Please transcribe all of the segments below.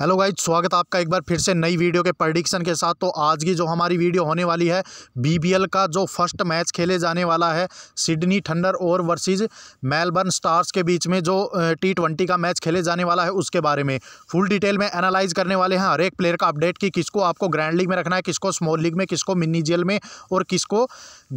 hello guys स्वागत आपका एक बार फिर से नई वीडियो के प्रडिक्शन के साथ तो आज की जो हमारी वीडियो होने वाली है बीबीएल का जो फर्स्ट मैच खेले जाने वाला है Sydney Thunder over versus Melbourne Stars के बीच में जो टी ट्वेंटी का मैच खेले जाने वाला है उसके बारे में फुल डिटेल में एनालाइज करने वाले हैं हर एक प्लेयर का अपडेट कि किसको आपको ग्रैंड लीग में रखना है किसको स्मॉल लीग में किसको मिनी जेल में और किसको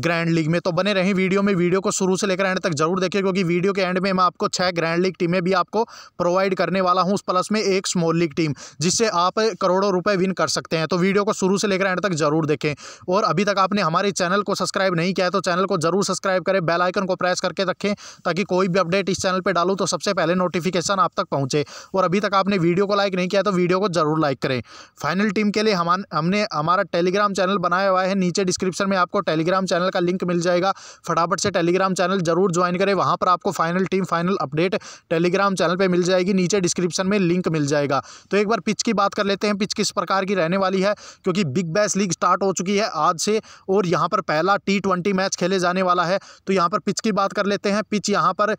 ग्रैंड लीग में तो बने रहें वीडियो में वीडियो को शुरू से लेकर एंड तक जरूर देखें क्योंकि वीडियो के एंड में मैं आपको छः ग्रैंड लीग टीमें भी आपको प्रोवाइड करने वाला हूँ उस प्लस में एक स्मॉल लीग टीम स्कीम जिससे आप करोड़ों रुपए विन कर सकते हैं तो वीडियो को शुरू से लेकर एंड तक जरूर देखें और अभी तक आपने हमारे चैनल को सब्सक्राइब नहीं किया है तो चैनल को जरूर सब्सक्राइब करें बेल आइकन को प्रेस करके रखें ताकि कोई भी अपडेट इस चैनल पर डालूँ तो सबसे पहले नोटिफिकेशन आप तक पहुँचे और अभी तक आपने वीडियो को लाइक नहीं किया तो वीडियो को जरूर लाइक करें फाइनल टीम के लिए हमने हमारा टेलीग्राम चैनल बनाया हुआ है नीचे डिस्क्रिप्शन में आपको टेलीग्राम चैनल का लिंक मिल जाएगा फटाफट से टेलीग्राम चैनल जरूर ज्वाइन करें वहाँ पर आपको final team final update Telegram channel पर मिल जाएगी नीचे डिस्क्रिप्शन में लिंक मिल जाएगा तो एक बार पिच की बात कर लेते हैं पिच किस प्रकार की रहने वाली है क्योंकि बिग बैस लीग स्टार्ट हो चुकी है आज से और यहाँ पर पहला टी मैच खेले जाने वाला है तो यहाँ पर पिच की बात कर लेते हैं पिच यहाँ पर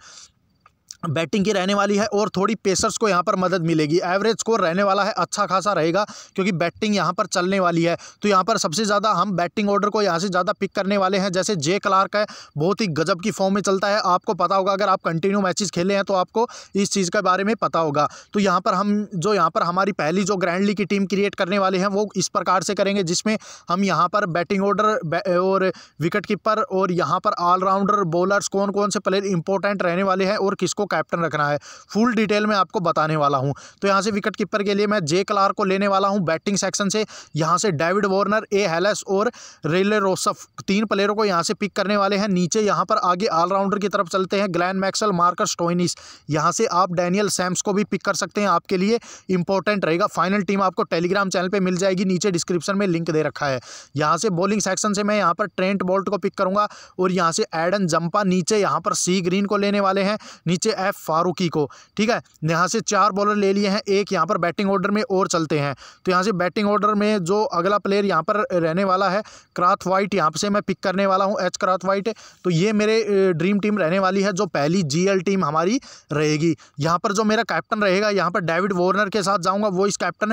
बैटिंग की रहने वाली है और थोड़ी पेसर्स को यहाँ पर मदद मिलेगी एवरेज स्कोर रहने वाला है अच्छा खासा रहेगा क्योंकि बैटिंग यहाँ पर चलने वाली है तो यहाँ पर सबसे ज़्यादा हम बैटिंग ऑर्डर को यहाँ से ज़्यादा पिक करने वाले हैं जैसे जे क्लार्क है बहुत ही गजब की फॉर्म में चलता है आपको पता होगा अगर आप कंटिन्यू मैचेज खेले हैं तो आपको इस चीज़ के बारे में पता होगा तो यहाँ पर हम जो यहाँ पर हमारी पहली जो ग्रैंड की टीम क्रिएट करने वाले हैं वो इस प्रकार से करेंगे जिसमें हम यहाँ पर बैटिंग ऑर्डर और विकेट कीपर और यहाँ पर ऑलराउंडर बॉलर्स कौन कौन से प्लेयर इंपॉर्टेंट रहने वाले हैं और किसको कैप्टन रखना है फुल डिटेल में आपको बताने वाला हूँ तो यहाँ से विकेट कीपर के लिए मैं जे क्लार को लेने वाला हूँ बैटिंग सेक्शन से यहाँ से डेविड वॉर्नर ए हेलस और रेले रोसफ तीन प्लेयरों को यहाँ से पिक करने वाले हैं नीचे यहाँ पर आगे ऑलराउंडर की तरफ चलते हैं ग्लैन मैक्सल मार्कर स्टोइनिस यहाँ से आप डैनियल सैम्स को भी पिक कर सकते हैं आपके लिए इंपॉर्टेंट रहेगा फाइनल टीम आपको टेलीग्राम चैनल पर मिल जाएगी नीचे डिस्क्रिप्शन में लिंक दे रखा है यहाँ से बॉलिंग सेक्शन से मैं यहाँ पर ट्रेंट बोल्ट को पिक करूँगा और यहाँ से एडन जंपा नीचे यहाँ पर सी ग्रीन को लेने वाले हैं नीचे एफ फारूकी को ठीक है यहाँ से चार बॉलर ले लिए हैं एक यहाँ पर बैटिंग ऑर्डर में और चलते हैं तो यहाँ से बैटिंग ऑर्डर में जो अगला प्लेयर यहाँ पर रहने वाला है क्राथ वाइट यहाँ से मैं पिक करने वाला हूँ एच क्राथ वाइट तो ये मेरे ड्रीम टीम रहने वाली है जो पहली जी टीम हमारी रहेगी यहाँ पर जो मेरा कैप्टन रहेगा यहाँ पर डेविड वॉर्नर के साथ जाऊँगा वो इस कैप्टन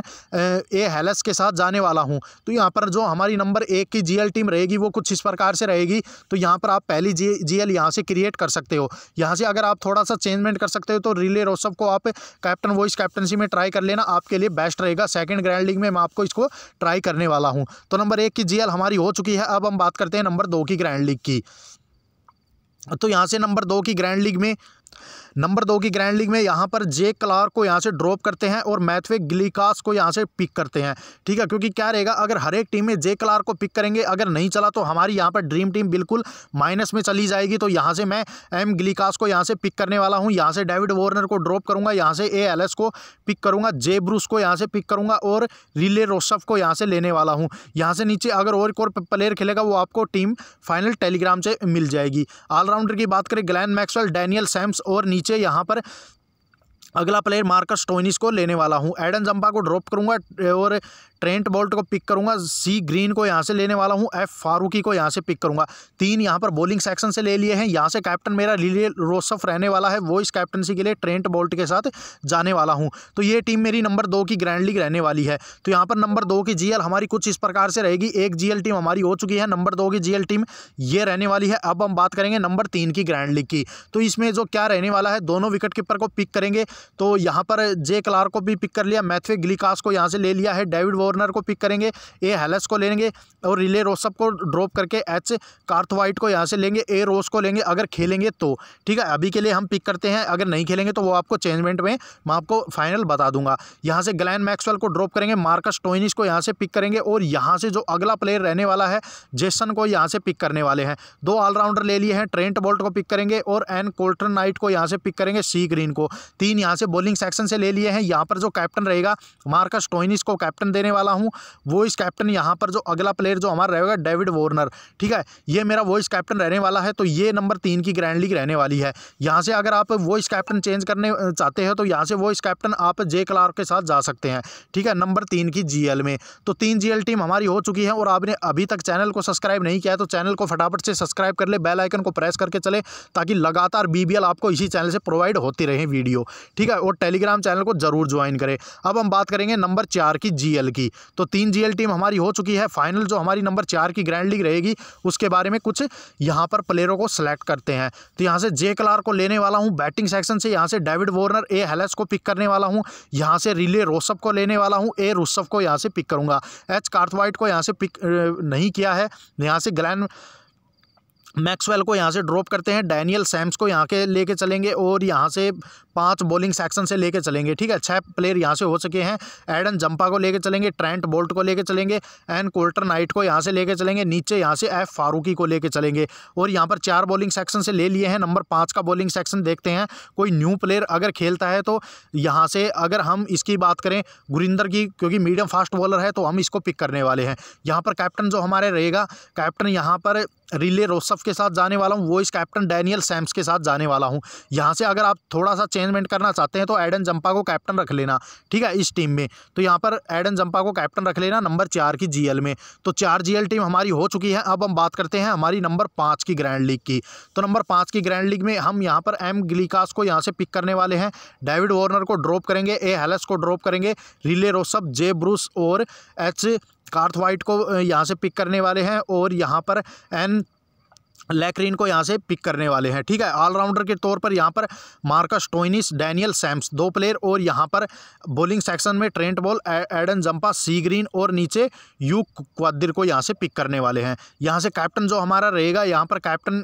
ए हेलस के साथ जाने वाला हूँ तो यहाँ पर जो हमारी नंबर एक की जी टीम रहेगी वो कुछ इस प्रकार से रहेगी तो यहाँ पर आप पहली जी जी एल यहाँ से क्रिएट कर सकते हो यहाँ से अगर आप थोड़ा सा चेंज अरेंजमेंट कर सकते हो तो रिले रोसअप को आप कैप्टन वॉइस कैप्टनसी में ट्राई कर लेना आपके लिए बेस्ट रहेगा सेकेंड ग्रैंड लीग में मैं आपको इसको ट्राई करने वाला हूँ तो नंबर एक की जीएल हमारी हो चुकी है अब हम बात करते हैं नंबर दो की ग्रैंड लीग की तो यहाँ से नंबर दो की ग्रैंड लीग में नंबर दो की ग्रैंड लीग में यहाँ पर जे क्लार्क को यहाँ से ड्रॉप करते हैं और मैथवे गिलिकास को यहाँ से पिक करते हैं ठीक है क्योंकि क्या रहेगा अगर हर एक टीम में जे क्लार्क को पिक करेंगे अगर नहीं चला तो हमारी यहाँ पर ड्रीम टीम बिल्कुल माइनस में चली जाएगी तो यहाँ से मैं एम गिलिकास को यहाँ से पिक करने वाला हूँ यहाँ से डेविड वॉर्नर को ड्रॉप करूँगा यहाँ से ए एल एस को पिक करूँगा जे ब्रूस को यहाँ से पिक करूँगा और रिले रोसफ को यहाँ से लेने वाला हूँ यहाँ से नीचे अगर और एक और प्लेयर खेलेगा वो आपको टीम फाइनल टेलीग्राम से मिल जाएगी ऑलराउंडर की बात करें ग्लैन मैक्सवेल डैनियल सैम्स और नीचे नीचे यहाँ पर अगला प्लेयर मार्कस टोइनिस को लेने वाला हूँ एडन जम्पा को ड्रॉप करूँगा और ट्रेंट बोल्ट को पिक करूंगा सी ग्रीन को यहाँ से लेने वाला हूँ एफ फारूकी को यहाँ से पिक करूंगा तीन यहाँ पर बॉलिंग सेक्शन से ले लिए हैं यहाँ से कैप्टन मेरा लिले रोसफ रहने वाला है वो इस कैप्टनसी के लिए ट्रेंट बोल्ट के साथ जाने वाला हूँ तो ये टीम मेरी नंबर दो की ग्रैंड लीग रहने वाली है तो यहाँ पर नंबर दो की जी हमारी कुछ इस प्रकार से रहेगी एक जी टीम हमारी हो चुकी है नंबर दो की जी टीम ये रहने वाली है अब हम बात करेंगे नंबर तीन की ग्रैंड लीग की तो इसमें जो क्या रहने वाला है दोनों विकेट कीपर को पिक करेंगे तो यहाँ पर जे क्लार को भी पिक कर लिया मैथ्यू ग्लिकास को यहाँ से ले लिया है डेविड वो कॉर्नर को पिक करेंगे ए हेलस को लेंगे और रिले रोसअप को ड्रॉप करके एच कार्थ को यहाँ से लेंगे ए रोस को लेंगे अगर खेलेंगे तो ठीक है अभी के लिए हम पिक करते हैं अगर नहीं खेलेंगे तो वो आपको चेंजमेंट में मैं आपको फाइनल बता दूंगा यहाँ से ग्लैन मैक्सवेल को ड्रॉप करेंगे मार्कस टोइनिस को यहाँ से पिक करेंगे और यहाँ से जो अगला प्लेयर रहने वाला है जेसन को यहाँ से पिक करने वाले हैं दो ऑलराउंडर ले लिए हैं ट्रेंट बोल्ट को पिक करेंगे और एन कोल्टन नाइट को यहाँ से पिक करेंगे सी ग्रीन को तीन यहाँ से बॉलिंग सेक्शन से ले लिए हैं यहाँ पर जो कैप्टन रहेगा मार्कस टोइनिस को कैप्टन देने वाला हूँ वॉइस कैप्टन यहाँ पर जो अगला प्लेयर जो हमारा रहेगा डेविड वॉर्नर ठीक है ये मेरा वॉइस कैप्टन रहने वाला है तो ये नंबर तीन की ग्रैंड लीग रहने वाली है यहाँ से अगर आप वॉइस कैप्टन चेंज करने चाहते हैं तो यहाँ से वॉइस कैप्टन आप जे क्लार्क के साथ जा सकते हैं ठीक है नंबर तीन की जी में तो तीन जी टीम हमारी हो चुकी है और आपने अभी तक चैनल को सब्सक्राइब नहीं किया है तो चैनल को फटाफट से सब्सक्राइब कर ले बेल आइकन को प्रेस करके चले ताकि लगातार बीबीएल आपको इसी चैनल से प्रोवाइड होती रहे वीडियो ठीक है और टेलीग्राम चैनल को जरूर ज्वाइन करें अब हम बात करेंगे नंबर चार की जीएल की जाएगी तो तीन जीएल टीम हमारी हो चुकी है फाइनल जो हमारी नंबर चार की ग्रैंड लीग रहेगी उसके बारे में कुछ यहाँ पर प्लेयरों को सिलेक्ट करते हैं तो यहाँ से जे क्लार को लेने वाला हूँ बैटिंग सेक्शन से यहाँ से डेविड वॉर्नर ए हेलेस को पिक करने वाला हूँ यहाँ से रिले रोसफ को लेने वाला हूँ ए रूसफ को यहाँ से पिक करूँगा एच कार्थवाइट को यहाँ से पिक नहीं किया है यहाँ से ग्लैन मैक्सवेल को यहाँ से ड्रॉप करते हैं डैनियल सैम्स को यहाँ के लेके चलेंगे और यहाँ से पांच बॉलिंग सेक्शन से लेके चलेंगे ठीक है छह प्लेयर यहाँ से हो सके हैं एडन जंपा को लेके चलेंगे ट्रेंट बोल्ट को लेके चलेंगे एन कोल्टर नाइट को यहाँ से लेके चलेंगे नीचे यहाँ से एफ फारूकी को लेके चलेंगे और यहाँ पर चार बॉलिंग सेक्शन से ले लिए हैं नंबर पाँच का बॉलिंग सेक्शन देखते हैं कोई न्यू प्लेयर अगर खेलता है तो यहाँ से अगर हम इसकी बात करें गुरिंदर की क्योंकि मीडियम फास्ट बॉलर है तो हम इसको पिक करने वाले हैं यहाँ पर कैप्टन जो हमारे रहेगा कैप्टन यहाँ पर रिले रोसफ के साथ जाने वाला हूँ वॉइस कैप्टन डैनियल सैम्स के साथ जाने वाला हूँ यहाँ से अगर आप थोड़ा सा चेंजमेंट करना चाहते हैं तो एडन जंपा को कैप्टन रख लेना ठीक है इस टीम में तो यहाँ पर एडन जंपा को कैप्टन रख लेना नंबर चार की जी में तो चार जी टीम हमारी हो चुकी है अब हम बात करते हैं हमारी नंबर पाँच की ग्रैंड लीग की तो नंबर पाँच की ग्रैंड लीग में हम यहाँ पर एम ग्लिकास को यहाँ से पिक करने वाले हैं डेविड वॉर्नर को ड्रॉप करेंगे ए हेलस को ड्रॉप करेंगे रिले रोसफ जे ब्रूस और एच कार्थ वाइट को यहाँ से पिक करने वाले हैं और यहाँ पर एन लेक्रीन को यहाँ से पिक करने वाले हैं ठीक है ऑलराउंडर के तौर पर यहाँ पर मार्कस टोइनिस डैनियल सैम्स दो प्लेयर और यहाँ पर बॉलिंग सेक्शन में Trent Boult Adam Zampa C Green और नीचे यू क्वादिर को यहाँ से पिक करने वाले हैं यहाँ से कैप्टन जो हमारा रहेगा यहाँ पर कैप्टन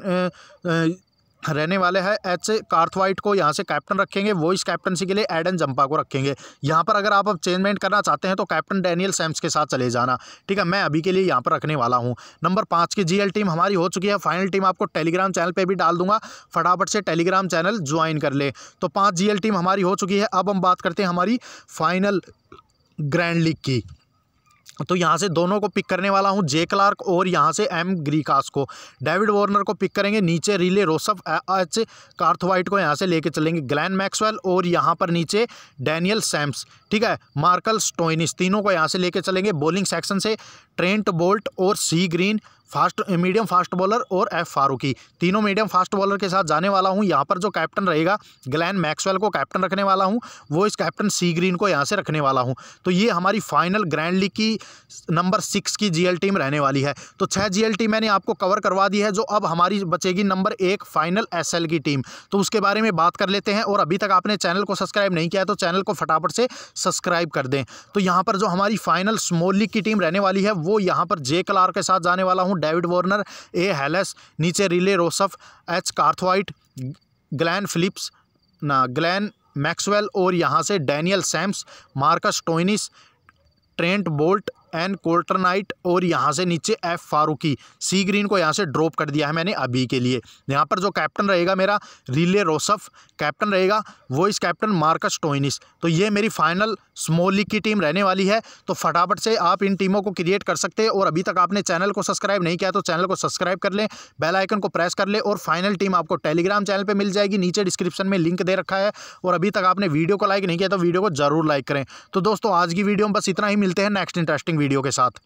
रहने वाले हैं एच कार्थवाइट को यहाँ से कैप्टन रखेंगे वॉइस कैप्टनसी के लिए एडन जंपा को रखेंगे यहाँ पर अगर आप अब चेंजमेंट करना चाहते हैं तो कैप्टन डैनियल सैम्स के साथ चले जाना ठीक है मैं अभी के लिए यहाँ पर रखने वाला हूँ नंबर पाँच की जीएल टीम हमारी हो चुकी है फाइनल टीम आपको टेलीग्राम चैनल पर भी डाल दूंगा फटाफट से टेलीग्राम चैनल ज्वाइन कर ले तो पाँच जी टीम हमारी हो चुकी है अब हम बात करते हैं हमारी फाइनल ग्रैंड लीग की तो यहाँ से दोनों को पिक करने वाला हूँ जे क्लार्क और यहाँ से एम ग्रीकास को डेविड वॉर्नर को पिक करेंगे नीचे रिले रोसफ एच कार्थवाइट को यहाँ से लेके चलेंगे ग्लैन मैक्सवेल और यहाँ पर नीचे डैनियल सैम्स ठीक है मार्कल स्टोइनिस तीनों को यहाँ से लेके चलेंगे बॉलिंग सेक्शन से ट्रेंट बोल्ट और C Green fast medium fast bowler और एफ फारूकी तीनों मीडियम फास्ट बॉलर के साथ जाने वाला हूँ यहाँ पर जो कैप्टन रहेगा ग्लैन मैक्सवेल को कैप्टन रखने वाला हूँ वो इस कैप्टन सी ग्रीन को यहाँ से रखने वाला हूँ तो ये हमारी फाइनल ग्रैंड लीग की नंबर सिक्स की जीएल टीम रहने वाली है तो छः जी टीम मैंने आपको कवर करवा दी है जो अब हमारी बचेगी नंबर एक फाइनल एस की टीम तो उसके बारे में बात कर लेते हैं और अभी तक आपने चैनल को सब्सक्राइब नहीं किया तो चैनल को फटाफट से सब्सक्राइब कर दें तो यहाँ पर जो हमारी फाइनल स्मॉल लीग की टीम रहने वाली है वो यहाँ पर जे क्लार के साथ जाने वाला हूँ डेविड वॉर्नर ए हैलस नीचे Rilee Rossouw H Cartwright Glenn Phillips ना ग्लैन मैक्सवेल और यहाँ से Daniel Sams Marcus Stoinis Trent Boult N Coulter Nile और यहाँ से नीचे एफ फारूकी सी ग्रीन को यहाँ से ड्रॉप कर दिया है मैंने अभी के लिए यहाँ पर जो कैप्टन रहेगा मेरा रिले रोसफ कैप्टन रहेगा वो इस कैप्टन मार्कस टोइनिस तो ये मेरी फाइनल स्मॉल लीग की टीम रहने वाली है तो फटाफट से आप इन टीमों को क्रिएट कर सकते हैं और अभी तक आपने चैनल को सब्सक्राइब नहीं किया तो चैनल को सब्सक्राइब कर लें बेल आइकन को प्रेस कर लें और फाइनल टीम आपको टेलीग्राम चैनल पर मिल जाएगी नीचे डिस्क्रिप्शन में लिंक दे रखा है और अभी तक आपने वीडियो को लाइक नहीं किया तो वीडियो को जरूर लाइक करें तो दोस्तों आज की वीडियो में बस इतना ही मिलते हैं नेक्स्ट इंटरेस्टिंग वीडियो के साथ